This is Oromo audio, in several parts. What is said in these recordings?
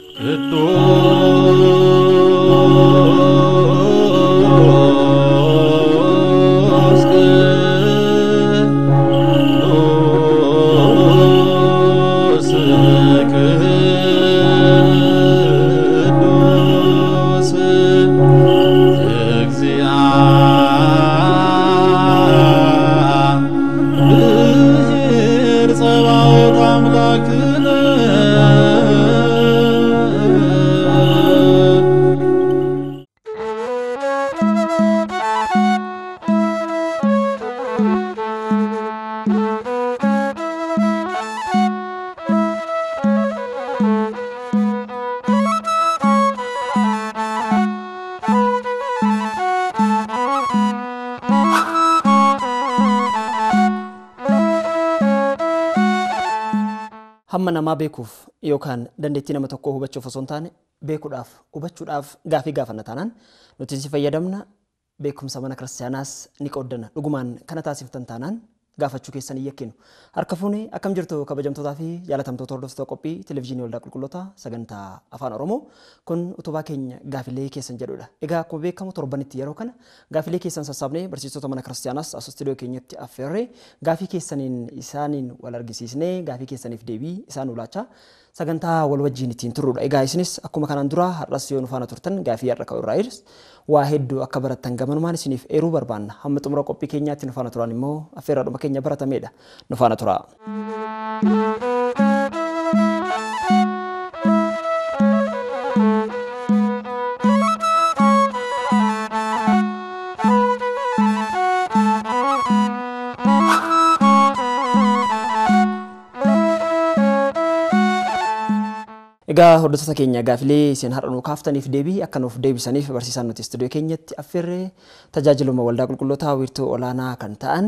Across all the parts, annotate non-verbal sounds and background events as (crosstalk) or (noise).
Que todo hamma namaa beekuuf yookaan dandeettii nama tokkoo hubachuuf osoo hin taane beekuudhaaf hubachuudhaaf gaafii gaafanna taanaan nuti si fayyadamna beekumsa mana kiristaanaas ni qooddana dhugumaan kana taasiftan taanaan gaafachuu keessan iyya kennu. Harka fuuni akkam jirtu kabajamtootaa fi jaalatamtoota hordoftoota qophii televizyiinii waldaa qulqullootaa sagantaa afaan Oromoo kun utubaa keenya gaafilee keessan jedhudha. Egaa akkuma beekamu torbanitti yeroo kana gaafilee keessan sassaabnee barsiisota mana kiristaanaas as keenyatti affeerree gaafii keessaniin isaaniin wal argisiisnee gaafii keessaniif deebii isaan ulaachaa sagantaa wal wajjiin ittiin turrudha. Egaa isinis akkuma kanaan duraa har'as yoo nufaana turtan gaafii har'a ka'u irraa waa hedduu akka barattan gamanumaan isiniif eeruu barbaanna. Hamma xumura qophii keenyaatti nufaana turaan immoo affeerradhuma keenya baratameedha Nufaana turaa. Egaa hordoftoota keenya gaafilee isin seen nuu kaaftaniif deebii akka nuuf deebisaniif barsiisaan nuti istuudiyoo keenyatti affeerree tajaajiluma waldaa qulqullootaa wiirtuu olaanaa kan ta'an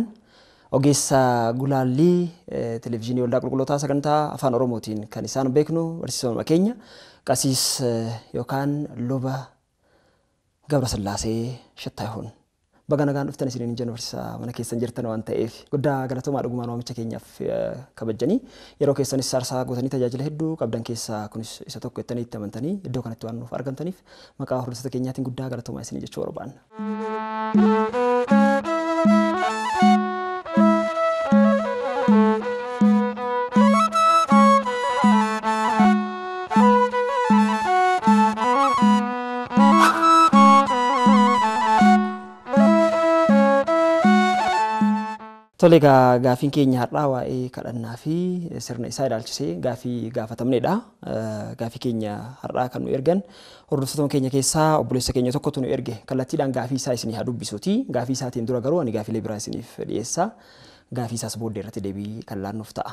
ogeessa Gulaallii televizyiinii Waldaa Qulqullootaa Sagantaa Afaan Oromootiin kan isaan beeknu barsiisuma keenya qasiis yookaan loba Gabrasillaasee Shattaayihuun. baga nagaan dhuftan isiniin injinar barsiisaa mana keessan jirtan waan ta'eef guddaa galatomaa dhugumaan waamicha keenyaaf eh, kabajanii yeroo keessanis aarsaa gotanii tajaajila hedduu qabdan keessaa kunis isa tokko jettanii itti amantanii iddoo kanatti waan nuuf argamtaniif maqaa hordoftoota keenyaatiin guddaa galatomaa isiniin jechuu barbaanna. Tole gaafin gaafiin keenya har'aa waa'ee kadhannaa fi sirna isaa ilaalchisee gaafii gaafatamneedha. Gaafii keenya har'aa kan nu ergan hordoftoota keenya keessaa obboleessa keenya tokkotu nu erge kallattiidhaan gaafii isaa isinii haa dubbisuuti. Gaafii isaatiin dura garuu ani gaafiilee biraa isiniif dhiyeessa. Gaafii deebii kan ta'a.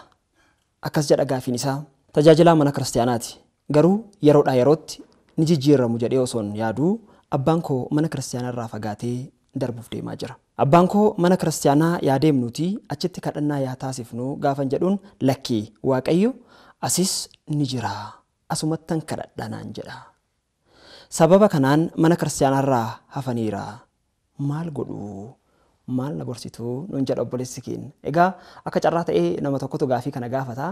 Akkas jedha gaafiin isaa tajaajilaa mana kiristaanaati. Garuu yeroodhaa yerootti ni jijjiirramu jedhee osoon yaaduu abbaan koo mana kiristaanaa irraa fagaatee darbuuf deemaa jira. Abbaan koo mana kiristaanaa yaa deemnuti achitti kadhannaa yaa taasifnu gaafan jedhuun lakkii waaqayyo asis ni jira asumattan kadhadha naan jedha. Sababa kanaan mana kiristaanarraa hafaniira maal godhuu? maal na gorsituu nun jedha obboleessi keenya. Egaa akka carraa ta'ee nama tokkotu gaafii kana gaafataa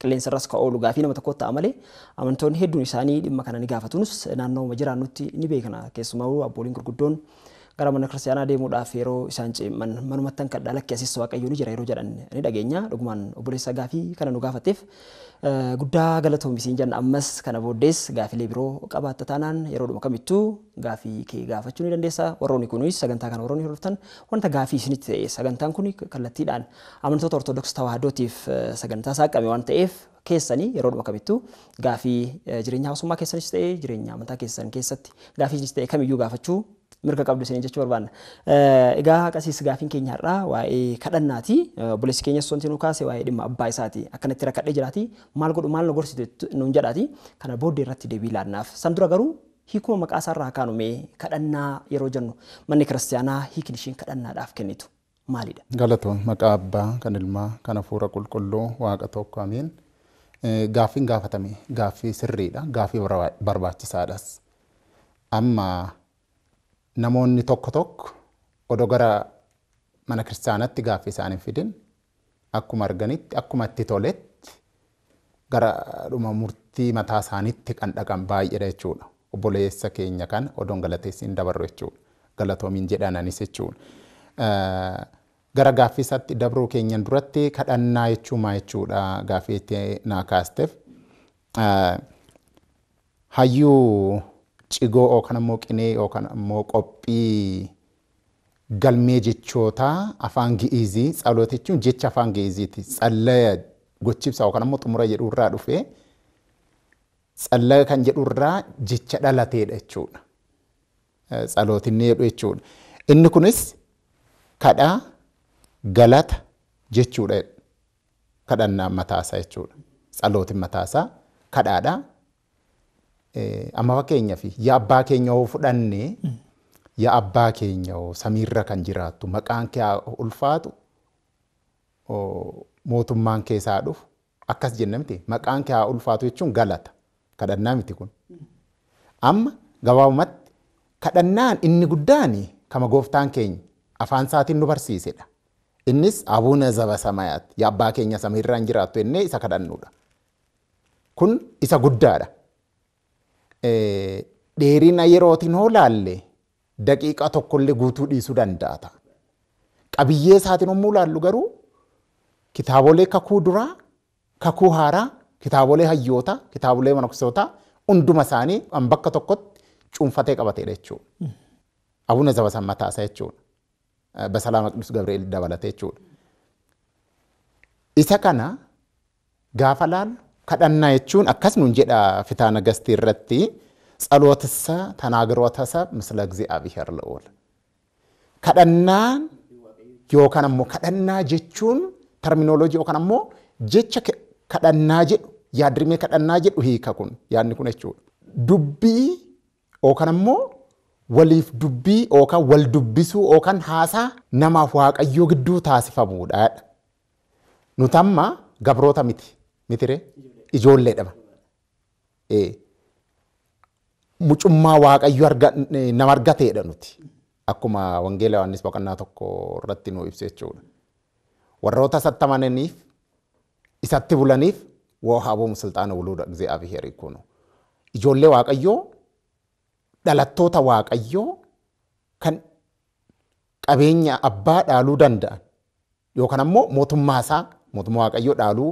Qilleensarras ka oolu gaafii nama tokkotti ta'a malee amantoonni hedduun isaanii dhimma kana ni gaafatuunis naannooma jiraannutti ni beekna. Keessumaa abbooliin gurguddoon gara mana kiristaanaa deemuudhaaf yeroo isaan manumattan kan dhaala keessis jira yeroo jedhan ni dhageenya obboleessa gaafii kana nu gaafateef eh, guddaa galatoomisii jenna ammas kana booddees gaafilee biroo qabaatta taanaan yeroodhuma kamittuu gaafii kee gaafachuu ni warroonni sagantaa kana warroonni hordoftan wanta ta'e sagantaan kun kallattiidhaan amantoota tawaahidootiif eh, waan ta'eef keessanii yeroodhuma kamittuu gaafii eh, jireenya hawaasummaa keessanis jireenya amantaa keessan keessatti mirga qabdu isin jechuu barbaanna. Eh, egaa qasiis gaafin keenya har'aa waa'ee kadhannaati. Eh, Buleessi keenyas wanti nu kaase waa'ee dhimma abbaa isaati. Akka natti rakkadhee jiraati maal godhu maal nu gorsitu nuun jedhaati. Kana booddee irratti deebii laannaaf. San dura garuu hiikuma maqaa isaarraa kaanume kadhannaa yeroo jennu manni kiristaanaa hiikni ishiin kadhannaadhaaf kennitu. maalidha? Galatoon maqaa abbaa kan ilmaa kan hafuura qulqulluu waaqa tokko amiin. Eh, gaafin gaafatame gaafi sirriidha gaaffii barbaachisaadhas. Amma namoonni tokko tokko odoo gara mana kiristaanaatti gaaffii isaanii fidin akkuma arganitti akkuma itti toletti gara dhuma murtii mataa isaaniitti kan dhaqan dha jechuudha. Obboleessa keenya kan odoon galateessiin dabarru jechuudha. Galatoomiin jedhananis jechuudha. Gara gaaffii dabruu keenyan duratti kadhannaa jechuumaa jechuudha gaaffii itti naa kaasteef. Hayyuu cigoo yookaan ammoo qinee yookaan ammoo qophii galmee jechootaa afaan gi'iizii tsaloota jechuun jecha afaan gi'iziiti. Tsallaya gochibsa yookaan ammoo jedhu jedhurraa dhufee tsallaya kan jedhu jedhurraa jecha dhalateedha jechuudha. Tsalootinni eh, jedhu jechuudha. Inni kunis kadhaa galata jechuudha. Kadhannaan mataasaa jechuudha. Tsalootin mataasaa kadhaadhaa. Eh, amaba keenya fi yaa abbaa keenya hoo fudhanne yaa abbaa keenya hoo samiirra kan jiraattu maqaan kee ulfaatu mootummaan keessaa dhufu akkas jennamte maqaan kee ulfaatu jechuun galata kadhannaa miti kun amma gabaabumatti kadhannaan inni guddaan kama gooftaan keenya afaan isaatiin nu barsiisedha. Innis abuuna zaba samayaatti yaa abbaa keenya samiirraan jiraattu jennee isa kadhannudha. Kun isa guddaadha. dheerina yerootiin hoolaalle daqiiqa tokkollee guutuu dhiisuu danda'ata. Qabiyyee isaatiin immoo laallu garuu kitaabolee kakuu duraa, kakuu haaraa, kitaabolee hayyootaa, kitaabolee manaksootaa hunduma isaanii kan bakka tokkotti cuunfatee qabateedha jechuudha. Abuna Zabasan mataasaa jechuudha. Basalaa Maqdus Gabreel dabalatee jechuudha. Isa kana gaafa laallu kadhannaa jechuun akkas nuun jedha fitaa nagastii irratti ጸሎትሰ ተናግሮተሰ ምስለ እግዚአብሔር ልዑል ከደናን ዮካን ሞ ከደና ጀቹን ተርሚኖሎጂ ዮካን ሞ ጀቸ ከደና ጀዱ ያድርሜ ከደና ጀዱ ሂከኩን ያን ኩን ጀቹ ዱቢ ኦካን ሞ ወሊፍ ዱቢ ኦካ ወል ዱቢሱ ኦካን ሃሳ ነማፍ ዋቀዮ ግዱ ታሲፈሙዳ ኑታማ ገብሮታ ሚቲ ሚቲሬ ijoolleedha. Mucummaa waaqayyo nama argateedha nuti akkuma wangeela Yohaannis boqonnaa tokko irratti nu ibsa jechuudha. Warroota sattamaniif isatti bulaniif waa haabuu silxaana wuluudha Egzaabiheerii kun. Ijoollee waaqayyoo dhalattoota waaqayyoo kan qabeenya abbaa dhaaluu danda'an yookaan ammoo mootummaa isaa mootummaa waaqayyoo dhaaluu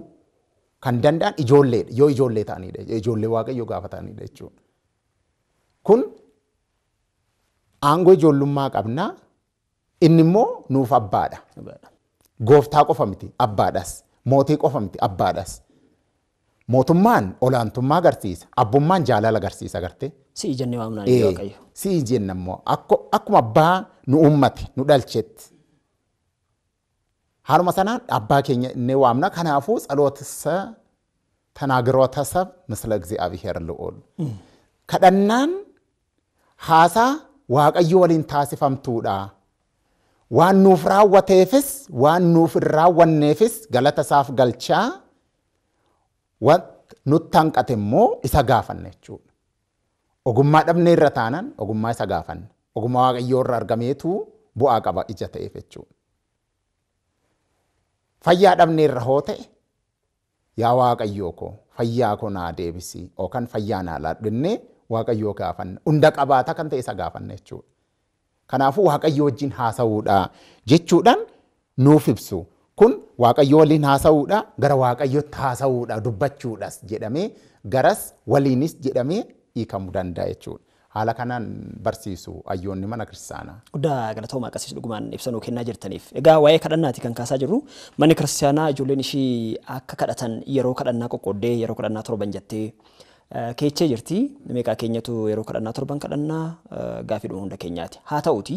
kan danda'an ijoolleedha yoo ijoollee ta'anidha ijoollee waaqayyoo gaafa ta'anidha jechuudha. Kun aangoo ijoollummaa qabnaa inni immoo nuuf abbaadha. Gooftaa qofa miti abbaadhas mootii qofa miti abbaadhas. Mootummaan olaantummaa agarsiisa abbummaan jaalala agarsiisa agartee. Si'i jennee waamnaa waaqayyo. Si'i jenna immoo akkuma abbaa nu uummate nu dhalchetti. Haruma sanaan abbaa keenya inni waamna. Kanaafuu tsalootisaa tanaagiroota sab misla Egzaabiheer lu'uul. Kadhannaan haasaa waaqayyo waliin taasifamtuudha. Waan nuuf raawwateefis waan nuuf hin raawwanneefis galata isaaf galchaa nutti hanqate immoo isa gaafanna jechuudha. Ogummaa dhabnee irra taanan ogummaa isa gaafanna. Ogummaa waaqayyoo irraa argameetu bu'aa qaba ija ta'eef jechuudha. fayyaa dhabneerra hoo ta'e yaa waaqayyoo ko, fayyaa ko naa deebisi. yookaan fayyaa naa laadhinnee waaqayyoo gaafanna hunda qabaata kan ta'e isa gaafanna jechuudha. Kanaafuu waaqayyoo wajjin haasa'uudha jechuudhaan nuuf ibsu kun waaqayyoo waliin haasa'uudha gara waaqayyootti haasa'uudha dubbachuudhas jedhamee garas waliinis jedhamee hiikamuu danda'a jechuudha. haala kanaan barsiisu ayyoonni mana kiristaanaa. Guddaa galatoomaa akkasiis dhugumaan ibsanuu kennaa jirtaniif. Egaa waa'ee kadhannaati kan kaasaa jirru manni kiristaanaa ijoolleen ishii akka kadhatan yeroo kadhannaa qoqqooddee yeroo kadhannaa torban jettee eh, keechee jirti. Meeqaa keenyatu yeroo kadhannaa torban kadhannaa eh, gaafii dhuma hunda keenyaati. Haa ta'uuti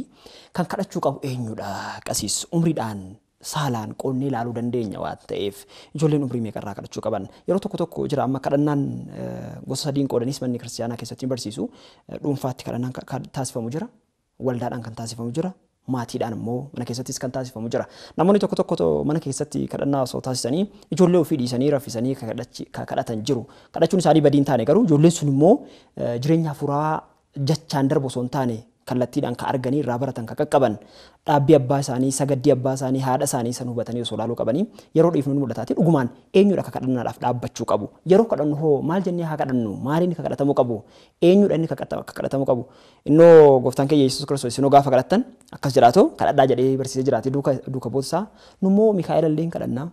kan kadhachuu qabu eenyudha? Qasiis umriidhaan saalaan qoodnee ilaaluu dandeenya waan ta'eef ijoolleen umrii meeqarraa kadhachuu qaban yeroo tokko tokko jira amma kadhannaan eh, gosa sadiin qoodaniis manni kiristaanaa keessatti barsiisu eh, dhuunfaatti kadhannaan taasifamu jira waldaadhaan kan taasifamu jira maatiidhaan immoo mana keessattis kan taasifamu jira. Namoonni tokko tokko mana keessatti kadhannaa osoo taasisanii ijoollee ofii dhiisanii raffisanii isaanii badiin taane garuu ijoolleen sun immoo eh, jireenya hafuuraa jechaan darbu osoo hin taane kallattiidhaan ka arganii irraa baratan ka qaqqaban dhaabbii abbaa isaanii sagaddii abbaa isaanii haadha isaanii san hubatanii osoo ilaaluu qabanii yeroo dhiifnu dhugumaan dhaabbachuu qabu yeroo kadhannu hoo maal jennee haa kadhannu maaliin kadhatamuu qabu eenyudha inni ka kadhatamuu qabu innoo gooftaan keenya yesuus kiristoos isinoo gaafa kadhattan akkas kadhadhaa jedhee barsiisee kadhannaa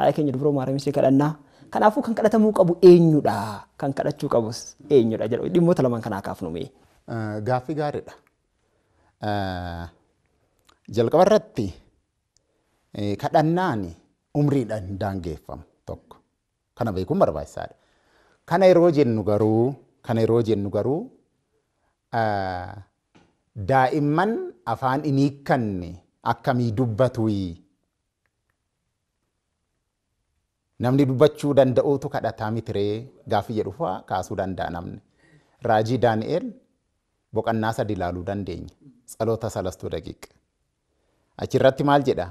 haadha keenya dubroo lamaan kanaa gaaffii gaariidha. Jalqaba irratti kadhannaan umriidhaan daangeffamu tokko kana beekuun barbaachisaadha. Kana yeroo jennu garuu kana jennu garuu daa'imman afaan hin hiikkanne akkamii dubbatu namni dubbachuu danda'uutu kadhataa mitiree gaaffii jedhu fa'aa kaasuu danda'a namni. Raajii Daani'el Bukan NASA di boqannaa sadi ilaaluu dandeenya tsaloota salastuu daqiiqa. Achirratti maal jedha?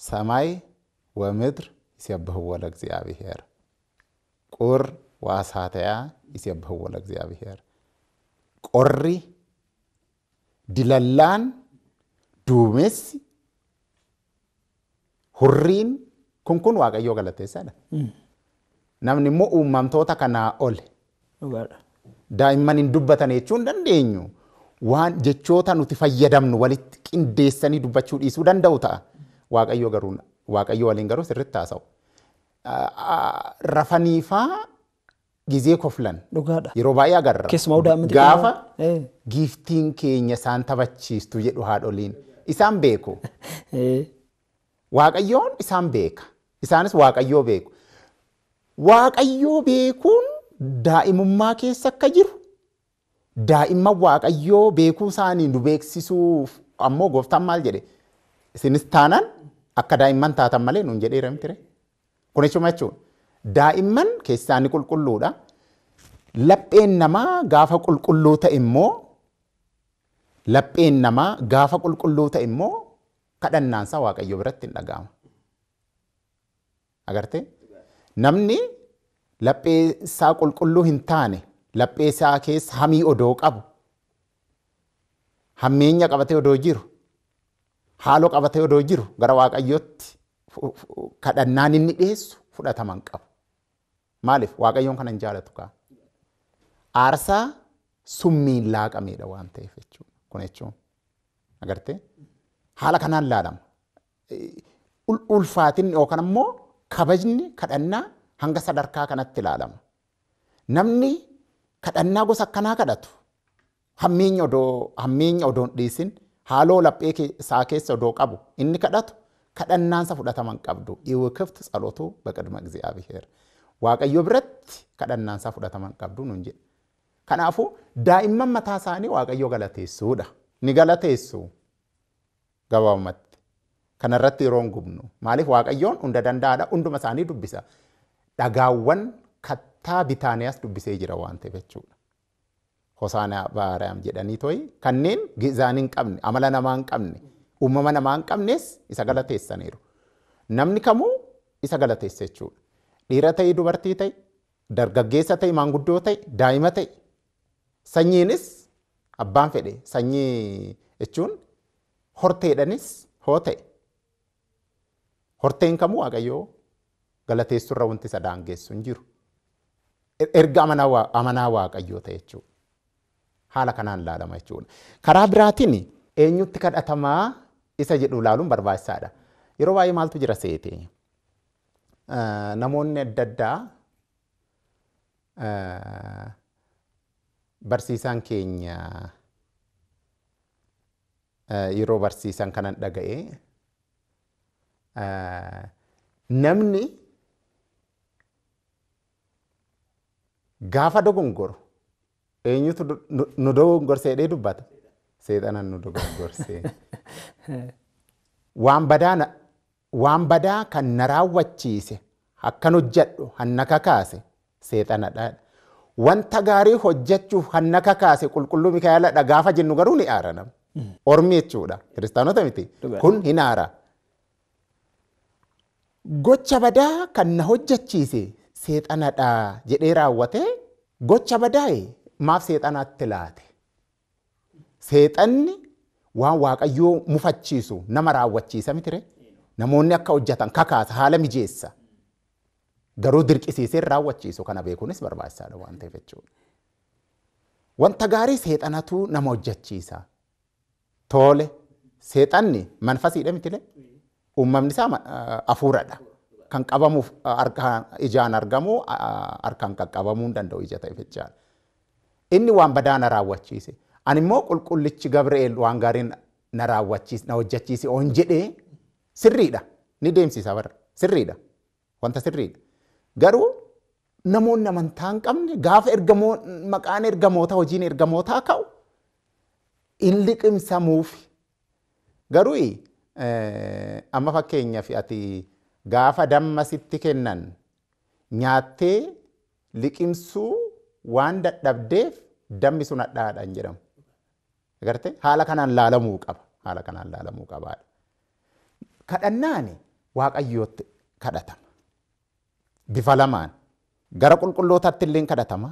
Samaay wa midr isiyabbahu wal እግዚአብሔር ቁር ዋሳተያ isiyabbahu kori እግዚአብሔር qorri dilallaan duumessi hurriin kun kun waaqayyoo galateessaadha. Hmm. Namni immoo uumamtoota kanaa ole. daa'imman hin dubbatan jechuu hin dandeenyu waan jechoota nuti fayyadamnu walitti qindeessanii dubbachuu dhiisuu danda'u ta'a. Waaqayyo garuu waliin garuu sirriitti haasa'u. Rafaniifaa gizee koflan. Yeroo baay'ee agarra. Gaafa giiftiin keenya isaan taphachiistu jedhu haadholiin isaan beeku. (laughs) Waaqayyoon isaan beeka. Isaanis waaqayyoo beeku. Waaqayyoo beekuun daa'imummaa keessa akka jiru daa'imman waaqayyoo beekuu isaanii nu beeksisuuf ammoo goftaan maal jedhe isinis taanaan akka daa'imman taatan malee nuun jedheera mitire. Kunichuma jechuun daa'imman keessaani qulqulluudha. Lapheen namaa gaafa qulqulluu ta'e immoo namaa gaafa qulqulluu waaqayyo biratti hin Agartee laphee isaa qulqulluu hin taane laphee keessa hamii odoo qabu hammeenya qabatee odoo jiru haaloo qabatee odoo jiru gara waaqayyootti kadhannaan inni dhiyeessu fudhataman qabu. Maaliif waaqayyoon kana hin jaalatu kaa aarsaa summiin laaqameedha waan ta'eef jechuudha kun jechuun agartee haala kanaan laalama ulfaatinni yookaan immoo kabajni kadhannaa hanga sadarkaa kanatti ilaalama. Namni kadhannaa gosa akkanaa kadhatu hammiin odoon dhiisin haaloo laphee isaa keessa odoo qabu inni kadhatu kadhannaansa fudhataman qabdu dhiiwuu kiftu tsalootuu baqaduma egziyaabiheer. Waaqayyo biratti kadhannaansa fudhataman qabdu nuun jedha. Kanaafuu daa'imman mataa isaanii waaqayyo galateessuudha. Ni galateessu gabaabumatti. Kanarratti yeroon gubnu maaliif waaqayyoon hunda danda'aadha hunduma isaanii dubbisaa. dhagaawwan kattaa bitaaniyaas dubbisee jira waan ta'eef jechuudha. Hosaanaa baaraam jedhanii to'i kanneen gizaanii hin qabne amala namaa hin qabne uumama namaa hin qabnes isa galateessaniiru. Namni kamuu isa galateessa jechuudha. Dhiira ta'e dubartii ta'e dargaggeessa ta'e maanguddoo ta'e daa'ima ta'e sanyiinis abbaan fedhe sanyii jechuun horteedhanis hoo ta'e horteen kamuu waaqayyoo galateessurra wanti isa daangeessu hinjiru jiru. Er-, erga amanaa waaqayyoo ta'e jechuudha. Haala kanaan ilaalama jechuudha. Karaa biraatiin eenyutti kadhatamaa isa jedhu ilaaluun barbaachisaadha. Yeroo baay'ee maaltu jira seete? Namoonni adda addaa barsiisaan keenya yeroo barsiisan kanan dhaga'ee namni gaafa dogongoru eenyutu nu dogongorseedhee dubbata seexana nu dogongorsee (laughs) waan badaa waan badaa kan na raawwachiise akkan hojjedhu hanna kakaase seexanadha wanta gaarii hojjechuuf hanna kakaase qulqulluu mikaayaladha gaafa jennu garuu ni aara nama hmm. kiristaanota miti kun hin aara gocha badaa kan na hojjechiise seexanadha jedhee raawwate gocha badaa'e maaf seexanaatti laate. Seexanni waan waaqayyoo mufachiisu nama raawwachiisa mitire namoonni akka hojjatan kakaasa haala mijeessa garuu dirqisiisee raawwachiisu kana beekuunis barbaachisaadha waan ta'eef jechuudha. Wanta gaarii seexanatu nama hojjechiisa. Tole seexanni manfasiidha mitilee uumamni isaa hafuuradha. kan qabamuuf ijaan argamu harkaan kan qabamuu hin danda'u ija ta'eef Inni waan badaa na raawwachiise. Ani immoo qulqullichi Gabri'eel waan gaariin na raawwachiise na hojjechiise oon jedhee sirriidha. Ni deemsisa bara sirriidha. Wanta sirriidha. Garuu namoonni amantaa hin qabne gaafa ergamoo maqaan ergamoota hojiin ergamootaa ka'u hin liqimsamuuf. Garuu amma fakkeenyaaf ati gaafa dammasitti kennan nyaattee liqimsuu waan dadhabdeef dammi sun hadhaadhaan jedhamu. Agartee haala kanaan laalamuu qaba. Haala kanaan laalamuu kadhatama. Bifa lamaan gara qulqullootaatti illee kadhatama.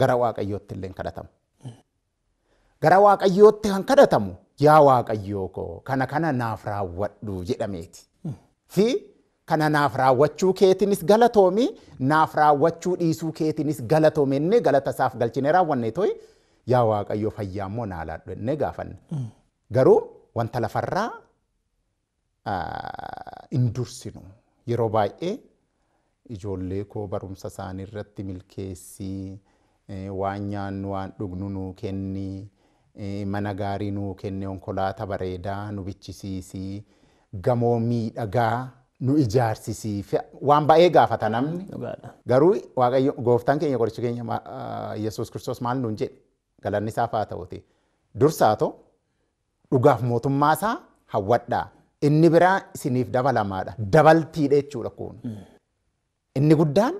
Gara waaqayyootti illee Gara waaqayyootti kan kadhatamu yaa waaqayyoo koo kana kana naaf raawwadhu jedhameeti. kana naaf raawwachuu keetinis galatoomii naaf raawwachuu dhiisuu keetinis galatoomii inni galata isaaf galchine raawwanne tooyi yaa waaqayyo fayyaa immoo naalaa dhenne gaafanne garuu wanta lafarraa hin dursinu yeroo baay'ee ijoollee koo barumsa isaanii irratti milkeessii waan nyaannu waan dhugnu nuu mana gaarii nuu onkolaata bareedaa nu bichisiisii gamoo miidhagaa. nu ijaarsisiif waan baay'ee gaafata namni garuu waaqayyo gooftaan keenya qorichi keenya yesus kiristoos maal nun jedhe galanni isaaf haa ta'uti dursaa ta'u dhugaaf mootummaa isaa hawwadhaa inni biraa isiniif dabalamaadha dabaltiidha jechuudha kun hmm. inni guddaan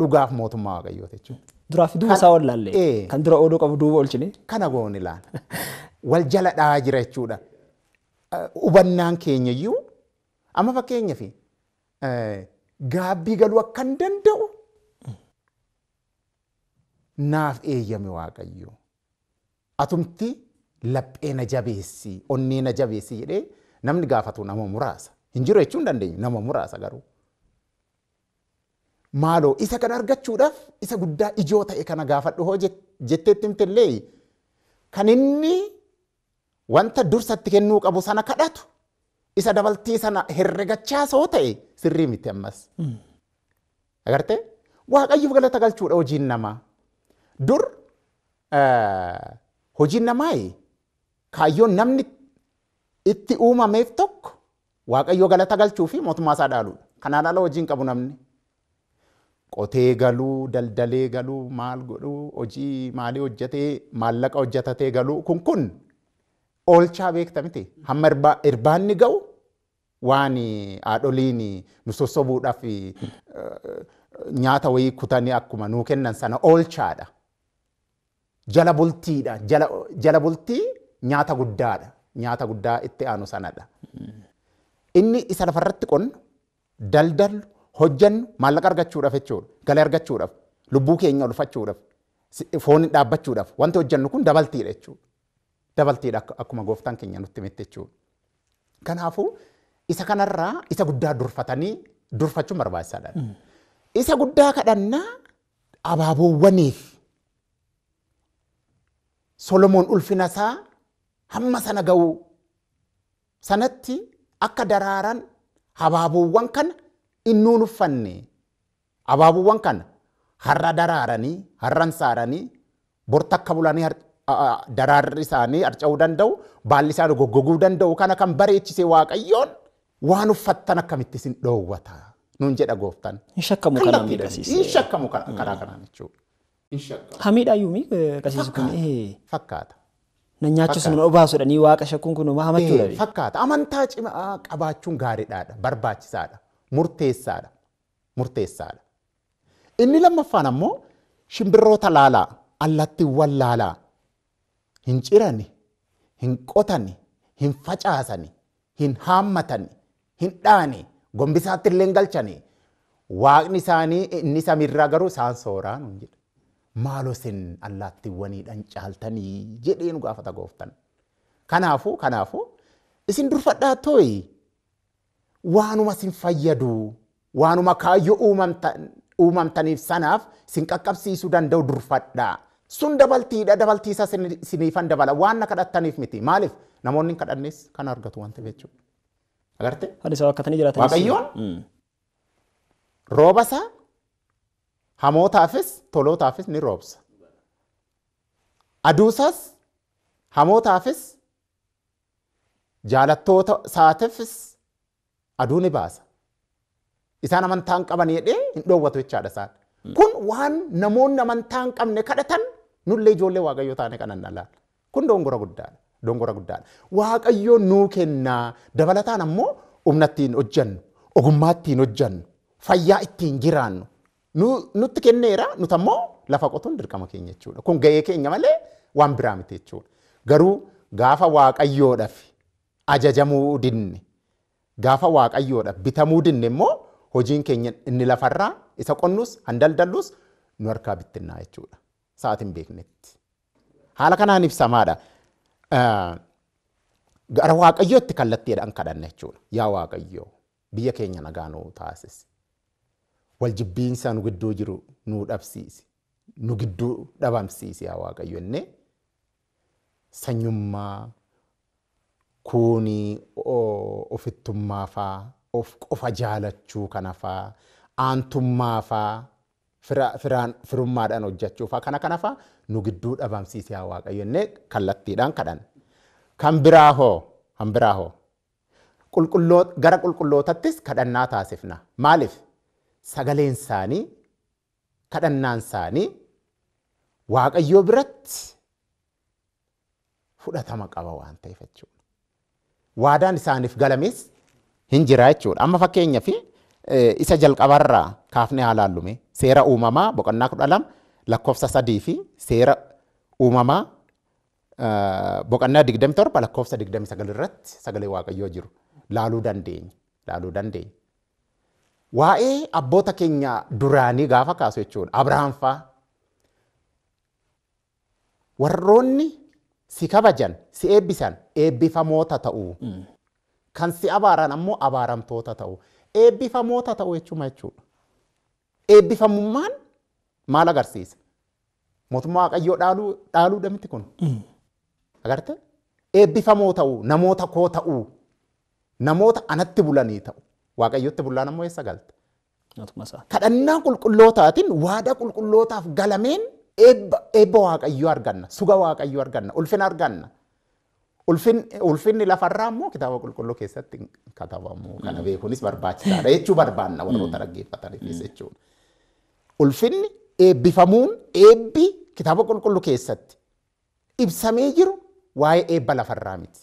dhugaaf mootummaa waaqayyooti jechuudha. Duraa fi duuba isaa ol kan dura ooluu qabu duuba olchine. Kana goon ilaala. (laughs) Wal jala dhahaa jira jechuudha. Hubannaan keenya iyyuu amma fakkeenyafi Eh, gaabbii galuu akka hin danda'u naaf eeyyame waaqayyo atumti laphee na jabeessii onnee na jedhee namni gaafatu nama muraasa hin jiru jechuun nama muraasa garuu maaloo isa kana argachuudhaaf isa guddaa ijoo ta'e kana gaafadhu hoo jetteetti himtillee kan inni wanta dursatti kennuu qabu sana kadhatu isa dabaltii sana gachaa soo ta'e sirrii miti ammas. Hmm. Agartee waaqayyoof galata galchuudha hojiin namaa. Dur hojiin namaa kaayyoon namni itti uumameef tokko waaqayyoo galata galchuu fi mootummaa isaa dhaaluudha. Kanaan ala hojiin qabu namni. Qotee galuu, daldalee galuu, maal godhuu, hojii maalii hojjetee, maallaqa hojjetatee galuu kun kun oolchaa beekta miti. Hamma irbaanni ga'u waan eh, haadholiin nu sossobuudhaaf nyaata wayii kutanii akkuma nuu kennan sana oolchaadha. Jala bultiidha. Jala bultii nyaata guddaadha. Nyaata guddaa itti aanu sanadha. Inni isa lafarratti qonna daldalu hojjannu maallaqa argachuudhaaf jechuudha. Galii argachuudhaaf lubbuu keenya olfachuudhaaf foon dhaabbachuudhaaf wanti hojjannu kun dabaltiidha jechuudha. Dabaltiidha akkuma gooftaan keenya nutti miti jechuudha. isa kanarraa isa guddaa durfatanii durfachuun barbaachisaadha. Isa guddaa kadhannaa abaaboowwaniif Solomoon ulfina isaa hamma sana ga'u sanatti akka daraaran habaaboowwan kana innuun uffanne habaaboowwan kana har'a daraaranii har'an saaranii bor takka bulanii daraarri isaanii harca'uu danda'u baalli isaanii goggoguu danda'u kana kan bareechise waaqayyoon waan uffattan akkamitti isin dhoowwata nuun jedha gooftaan. Hin shakkamu kanaan miidhagsiisa. Hin shakkamu karaa mm. kanaan jechuudha. Hamiidhaa yuumi qasiisu kun. Fakkaata. Na nyaachisu na obaasudhanii waaqa shakkuun kun homaa hamachuudha. Fakkaata amantaa cimaa qabaachuun gaariidhaadha barbaachisaadha murteessaadha murteessaadha. Inni lammaffaan ammoo shimbirroota laalaa allattiiwwan laalaa hin cirani hin qotani hin facaasani hin haammatani hin dhaane gombisaatti illee galchanii waaqni isaanii inni samiirraa garuu isaan sooraan jedha. Maaloo sin allaattiiwwaniidhaan caaltanii jedhee nu gaafata gooftan. Kanaafuu kanaafuu isin durfadhaa tooyi waanuma sin fayyadu waanuma kaayyoo uumamtaniif sanaaf sin qaqqabsiisuu danda'u durfadhaa. Sun dabaltiidha dabaltiisaa siniifan dabala waan na kadhattaniif miti maaliif namoonni kadhannes kan argatu wanta jechuudha. Agarte? Hadhi sababa akkatanii jiraatan. Waaqayyoon mm. rooba isaa hamootaafis tolootaafis ni roobsa. Aduusaas hamootaafis jaalattoota isaatiifis aduu ni baasa. Isaan amantaan qaban jedhee hin dhoowwatu jechaadha mm. Kun waan namoonni amantaa hin qabne kadhatan nullee ijoollee waaqayyoo taane kanan alaa. Kun doongora guddaa. dongora guddaadha. Waaqayyo nuu kennaa dabalataan ammoo humna ittiin hojjannu, ogummaa ittiin hojjannu, fayyaa ittiin jiraannu nutti kenneera nutamoo lafa qotuun dirqama keenya jechuudha. Kun ga'ee keenya malee waan biraa miti jechuudha. Garuu gaafa waaqayyoodhaaf ajajamuu dinne gaafa waaqayyoodhaaf bitamuu dinne immoo hojiin keenya inni lafarraa isa qonnus handaldallus nu harkaa bittinnaa jechuudha. Sa'aatiin beeknetti. Haala kanaan ibsamaadha. gara waaqayyootti kallattiidhaan kadhanna jechuudha. Yaa waaqayyoo biyya keenya nagaa nuu taasis Wal jibbiinsa nu gidduu jiru nuu dhabsiisi. Nu gidduu dhabamsiisi yaa waaqayyo innee sanyummaa kuuni ofittummaa faa of qofa jaalachuu kana faa aantummaa faa. firaan firummaadhaan hojjechuufaa kana kanafaa nu gidduu dhabamsiisee haa waaqayyo jennee kallattiidhaan kadhan. Kan biraa hoo kan biraa hoo gara qulqullootattis kadhannaa taasifna maaliif sagaleen isaanii kadhannaan isaanii waaqayyoo biratti fudhatama qaba waan ta'eef jechuudha. Waadaan isaaniif galames hin jira jechuudha. Amma fakkeenyaaf eh, isa jalqabarraa kaafnee haa laallume. seera uumamaa boqonnaa kudha lakkoofsa sadii fi seera uumamaa boqonnaa digdami torba lakkoofsa digdami sagal irratti sagalee waaqayyoo jiru laaluu dandeenya. Laaluu Waa'ee abboota keenya duraanii gaafa kaasu jechuun Abirahaam fa'aa warroonni si kabajan si eebbisan eebbifamoota ta'u mm. kan si abaaran ammoo abaaramtoota ta'u. eebbifamoota ta'uu jechuudha jechuudha. eebbifamummaan maal agarsiisa? Mootummaa Waaqayyoo dhaaluu dhaaluu damti kun. Agartee? Eebbifamoo ta'uu, namoota koo ta'uu, namoota anatti bulanii ta'u. waaqayyootti bullaan ammoo eessa galte. Kadhannaa qulqullootaatiin waada qulqullootaaf galameen eebba waaqayyoo arganna, suga waaqayyoo arganna, ulfina arganna. Ulfinni lafarraa immoo kitaaba qulqulluu keessatti katabamu. Kana beekuunis barbaachisaadha jechuu barbaanna warroota dhaggeeffataniifis jechuudha. ulfinni eebbifamuun eebbi kitaaba qulqullu keessatti ibsamee jiru waa'ee eebba lafarraa miti.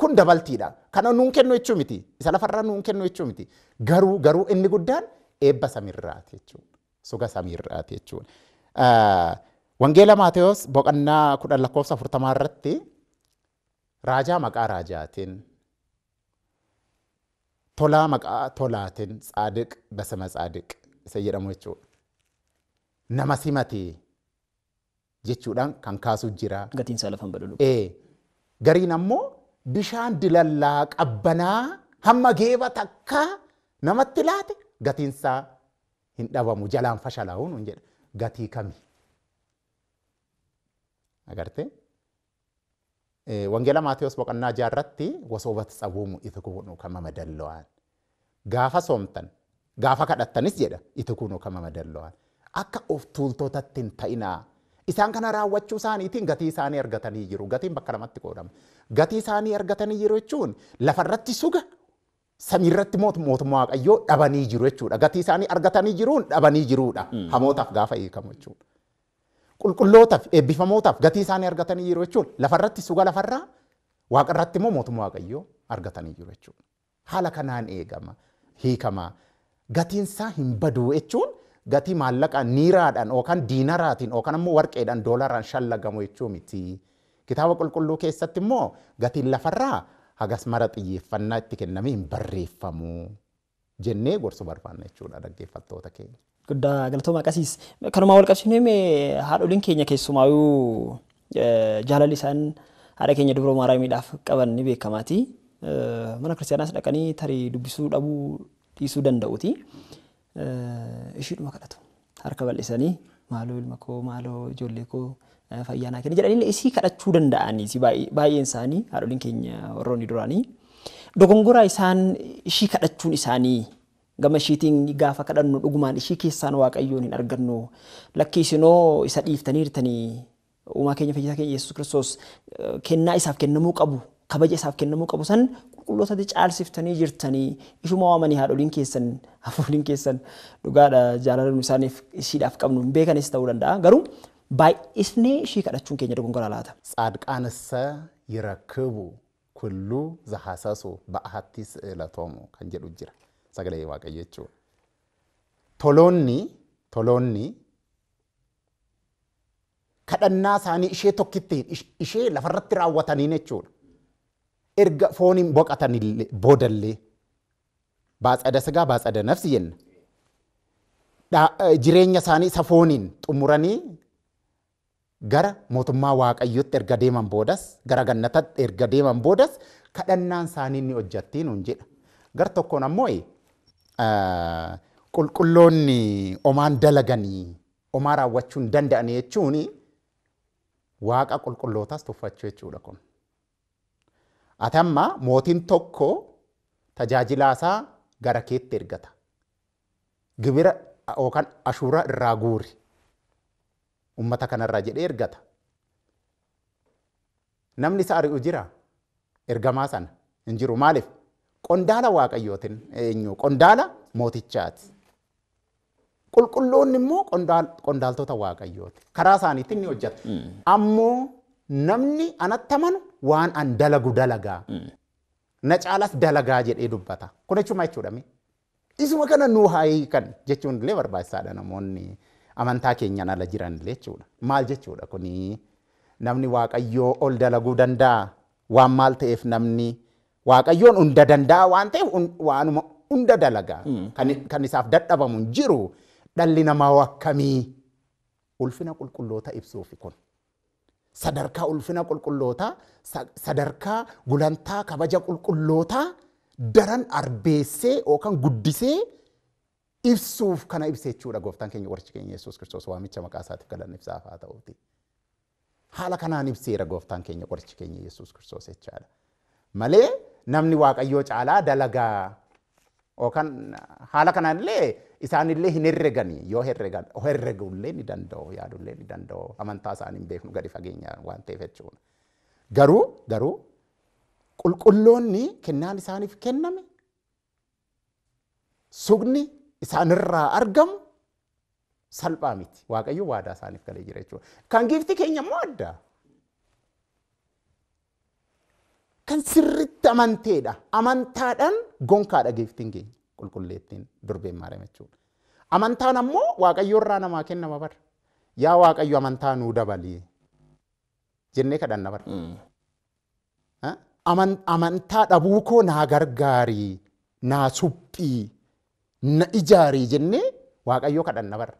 Kun dabaltiidha. Kana nuun kennu jechuu miti. Isa lafarraa nuun kennu jechuu miti. Garuu garuu inni guddaan eebba samiirraati jechuudha. Suga samiirraati jechuudha. Wangeela Maatewos boqannaa kudhan lakkoofsa afurtamaa irratti raajaa maqaa raajaatiin tolaa maqaa tolaatiin tsaadiq basama tsaadiq isa jedhamu jechuudha. Nama simate jechuudhaan kan kaasu jira. Gatiin isaa lafan baduu. Gariin ammoo bishaan dilallaa qabbanaa hamma geeba takka namatti laate gatiin isaa hin dhabamu jalaan fashalaa'uun hin jedha. Gatii kami? Agartee? Wangeela Maatiyus boqonnaa ijaarratti wasoobat sabuumu itti kubunu kama madallawaan. Gaafa soomtan gaafa kadhattanis jedha itti kunuu kama madallo'an akka of tuultotatti hin ta'inaa isaan kana raawwachuu isaaniitiin gatii isaanii argatanii jiru gatiin bakka lamatti qoodama gatii isaanii argatanii jiru jechuun lafarratti suga samiirratti mootummaa waaqayyoo dhabanii jiru jechuudha isaanii argatanii jiruun dhabanii jiruudha hmm. gaafa hiikamu jechuudha qulqullootaaf eebbifamootaaf gatii isaanii argatanii jiru jechuun lafarratti suga lafarraa immoo mootummaa waaqayyoo argatanii haala kanaan eegama hiikamaa. gatiinsaa hin baduu jechuun gatii maallaqaa niiraadhaan yookaan diinaraatiin yookaan ammoo warqeedhaan doolaraan shallagamu jechuu miti. Kitaaba qulqulluu keessatti immoo gatiin lafarraa hagas mara xiyyeeffannaa itti kennamee hin barreeffamu jennee gorsuu barbaanna jechuudha dhaggeeffattoota keenya. Guddaa galatoomaa akkasiis kanumaa wal qabsiifnee haadholiin keenya keessumaayuu e, jaalalli isaan haadha keenya dubroo maaraamiidhaaf qaban ni beekamaati. E, mana kiristaanaas dhaqanii tarii dubbisuu dhabuu dhiisuu danda'uti. Ishiidhuma kadhatu. Harka bal'isanii maaloo ilma koo maaloo ijoollee koo fayyaa naa kenna ishii kadhachuu kadhachuu danda'aniis baay'een isaanii haadholiin keenya warroonni duraanii. Dogongoraa isaan ishii kadhachuun isaanii gama ishiitiin gaafa kadhannu dhugumaan ishii keessaan waaqayyoon hin argannu lakkiisinoo isa dhiiftanii hirtanii uumaa keenya fayyisaa keenya Yesuus kiristoos kennaa isaaf kennamuu qabu kabaja isaaf kennamuu qabu san qulqullootatti caalsiftanii jirtanii ishuma waamanii haadholiin keessan hafuuliin keessan dhugaadha jaalala isaaniif ishiidhaaf qabnu hin beekanis ta'uu danda'a garuu baay'isnee ishii kadhachuun keenya dogongoraa laata. Saadqaanissa yirakkibu kulluu zahaasasu ba'aatti si'ilatomu kan jedhu jira sagalee waaqayyo Toloonni toloonni kadhannaa isaanii ishee tokkittiin ishee lafarratti raawwataniin jechuudha. erga fooniin boqotanillee boodallee batsada sigaa batsada nafsi jenna. Eh, jireenya isaanii isa fooniin xumuranii gara mootummaa waaqayyotti erga deeman boodas gara erga deeman boodas kadhannaan isaanii ni hojjattiin nuun jedha. Gar tokkoon ammoo eh, eh, qulqulloonni omaan dalaganii omaa raawwachuu dandaani jechuun waaqa qulqullootaas tuffachuu jechuudha kun. Ati amma mootiin tokko tajaajilaa isaa gara keetti ergata. Gibira yookaan ashuuraa irraa guuri. Uummata kanarraa jedhee ergata. Namni isa ari'u jira ergamaa sana hinjiru jiru maaliif? Qondaala waaqayyootiin eenyu qondaala mootichaati. Qulqulloonni immoo qondaaltota waaqayyooti. Karaa isaaniitiin ni hojjata. Ammoo namni anatti amanu waan an dalagu dalagaa. Na caalas dalagaa jedhee dubbata. Kun jechuun maal jechuudha? Isuma kana nuu haayii kan jechuun illee barbaachisaadha namoonni amantaa keenyaan ala jiran illee jechuudha. Maal jechuudha kuni namni waaqayyoo ol dalaguu danda'a waan maal ta'eef namni waaqayyoon hunda danda'a waan ta'eef waanuma hunda dalagaa. Hmm. Kan isaaf dadhabamu hin jiru dhalli namaa akkamii ulfina qulqulloota ibsuufi kun. sadarkaa ulfina qulqullootaa, sadarkaa gulantaa kabaja qulqullootaa daran arbeessee yookaan guddisee ibsuuf kana ibsee jechuudha gooftaan keenya warri keenya Yesuus Kiristoos waamicha maqaa isaatiif Haala kanaan ibseera gooftaan keenya warri keenya Yesuus Kiristoos jechaadha. Malee namni Waaqayyoo caalaa dalagaa yookaan haala kanaan illee isaanillee hin herregani yoo herregan herregullee ni danda'u yaadullee ni danda'u amantaa isaanii hin beeknu gadi fageenyaan waan ta'eef jechuudha. Garuu garuu qulqulloonni kennaan isaaniif kenname sugni isaanirraa argamu salphaa miti waaqayyo waadaa isaaniif galee jira jechuudha. Kan giifti keenya immoo addaa. kan sirritti amanteedha. Amantaadhaan gonkaa geeftiin keenya qulqulleettiin durbeen maarame jechuudha. Amantaan ammoo waaqayyo irraa namaa kennama bara. Yaa waaqayyo amantaa nuu dabalee jennee kadhanna bara. Amantaa dhabuu koo naa gargaarii, naa suphii, na ijaarii jennee waaqayyo kadhanna bara.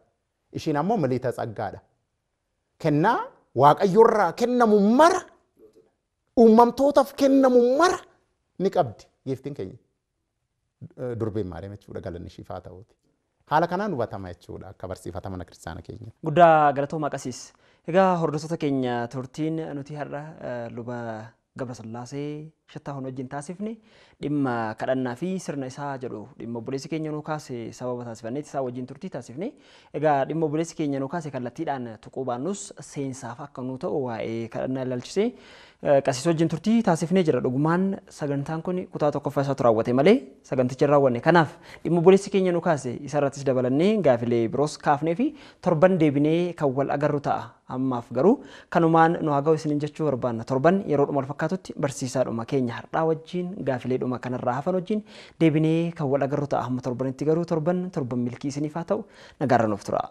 Ishiin ammoo milita tsaggaadha. Kennaa waaqayyo irraa kennamu mara uumamtootaaf kennamu mara ni qabdi geeftiin keenya. Eh, Durbeen maariyaam jechuudha galanni shifaa ta'uuti. Haala kanaan hubatama jechuudha akka barsiifata mana kiristaana keenya. Guddaa galatoomaa qasiis. Egaa hordoftoota keenya turtiin nuti har'a eh, luba Gabrasallaasee shattaafan wajjin taasifne dhimma kadhannaa fi sirna isaa jedhu dhimma keenya kaase sababa taasifanneetti isaa wajjin turtii taasifne. Egaa dhimma obboleessi keenya nuu kaase kallattiidhaan tuquu baannus seensaaf ta'u waa'ee kadhannaa eh, wajjin turtii taasifnee jira. Dhugumaan sagantaan kutaa tokkoffaa isaatu raawwate malee raawwanne. Kanaaf dhimma keenya isarrattis gaafilee biroos kaafnee fi torban deebinee kan wal agarru ta'a. Ammaaf garuu kanumaan nu haa ga'u jechuu barbaanna. Torban yeroo keenya har'aa wajjin gaafileedhuma kanarraa hafan wajjin deebinee kan wal agarru ta'a amma torbanitti garuu torban torban milkii ta'u nagaarra nuuf tura.